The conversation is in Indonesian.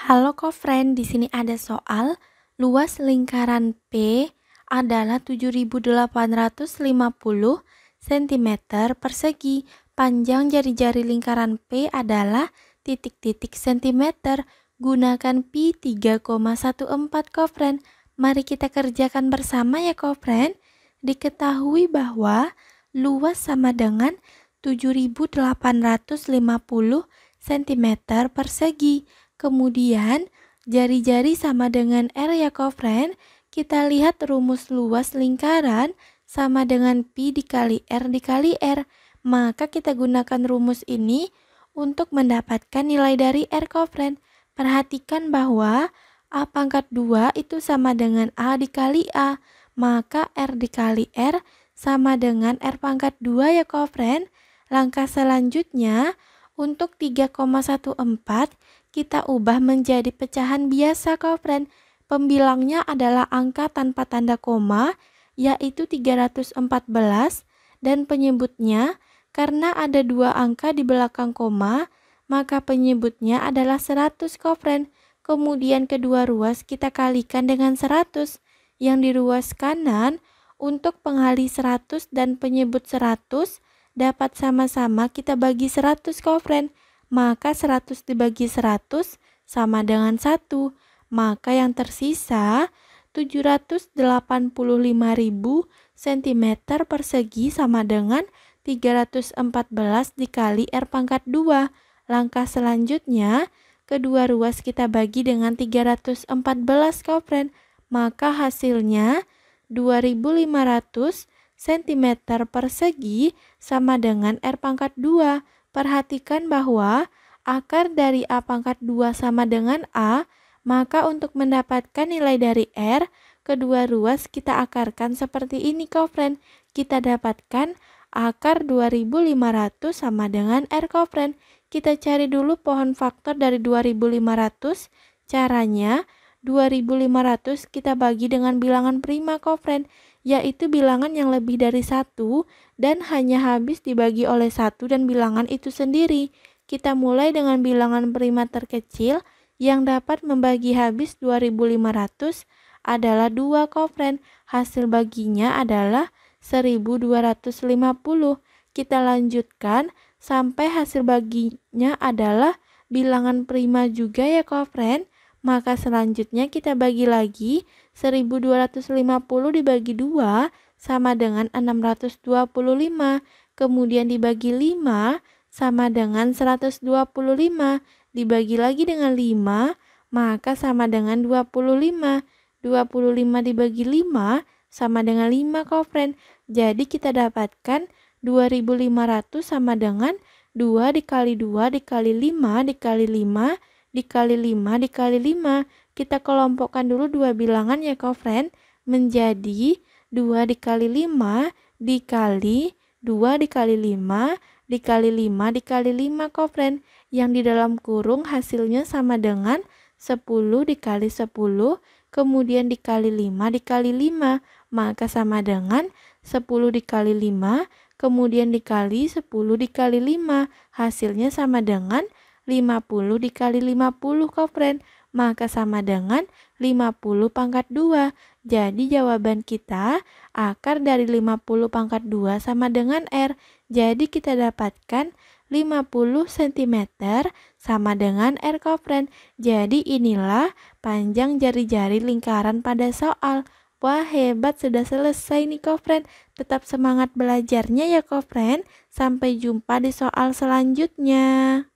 Halo kofren, di sini ada soal luas lingkaran P adalah 7850 cm persegi. Panjang jari-jari lingkaran P adalah titik-titik cm. Gunakan pi 3,14 kofren. Mari kita kerjakan bersama ya kofren. Diketahui bahwa luas sama dengan 7850 cm persegi Kemudian, jari-jari sama dengan R ya kofren. kita lihat rumus luas lingkaran sama dengan Pi dikali R dikali R. Maka kita gunakan rumus ini untuk mendapatkan nilai dari R kofren. Perhatikan bahwa A pangkat 2 itu sama dengan A dikali A. Maka R dikali R sama dengan R pangkat 2 ya kofren. Langkah selanjutnya, untuk 3,14 kita ubah menjadi pecahan biasa kawan. Pembilangnya adalah angka tanpa tanda koma yaitu 314 dan penyebutnya karena ada dua angka di belakang koma maka penyebutnya adalah 100 kawan. Kemudian kedua ruas kita kalikan dengan 100 yang di ruas kanan untuk pengali 100 dan penyebut 100 dapat sama-sama kita bagi 100 kawan maka 100 dibagi 100 sama dengan 1. Maka yang tersisa 785.000 cm persegi sama dengan 314 dikali R pangkat 2. Langkah selanjutnya, kedua ruas kita bagi dengan 314 kopren, maka hasilnya 2500 cm persegi sama dengan R pangkat 2 Perhatikan bahwa akar dari A pangkat 2 sama dengan A, maka untuk mendapatkan nilai dari R, kedua ruas kita akarkan seperti ini kofren. Kita dapatkan akar 2500 sama dengan R kofren. Kita cari dulu pohon faktor dari 2500. Caranya 2500 kita bagi dengan bilangan prima kofren yaitu bilangan yang lebih dari satu dan hanya habis dibagi oleh satu dan bilangan itu sendiri. Kita mulai dengan bilangan prima terkecil yang dapat membagi habis 2500 adalah dua kofren Hasil baginya adalah 1250. Kita lanjutkan sampai hasil baginya adalah bilangan prima juga ya kofren maka selanjutnya kita bagi lagi 1250 dibagi 2 sama dengan 625. Kemudian dibagi 5 sama dengan 125. Dibagi lagi dengan 5 maka sama dengan 25. 25 dibagi 5 sama dengan 5 kofren. Jadi kita dapatkan 2500 sama dengan 2 dikali 2 dikali 5 dikali 5 dikali 5 dikali 5. Kita kelompokkan dulu dua bilangan ya kau friend menjadi 2 dikali 5 dikali 2 dikali 5 dikali 5 dikali 5 kau friend yang di dalam kurung hasilnya sama dengan 10 dikali 10 kemudian dikali 5 dikali 5 maka sama dengan 10 dikali 5 kemudian dikali 10 dikali 5 hasilnya sama dengan 10 50 dikali 50 kofren, maka sama dengan 50 pangkat 2. Jadi jawaban kita akar dari 50 pangkat 2 sama dengan R. Jadi kita dapatkan 50 cm sama dengan R kofren. Jadi inilah panjang jari-jari lingkaran pada soal. Wah hebat sudah selesai nih kofren. Tetap semangat belajarnya ya kofren. Sampai jumpa di soal selanjutnya.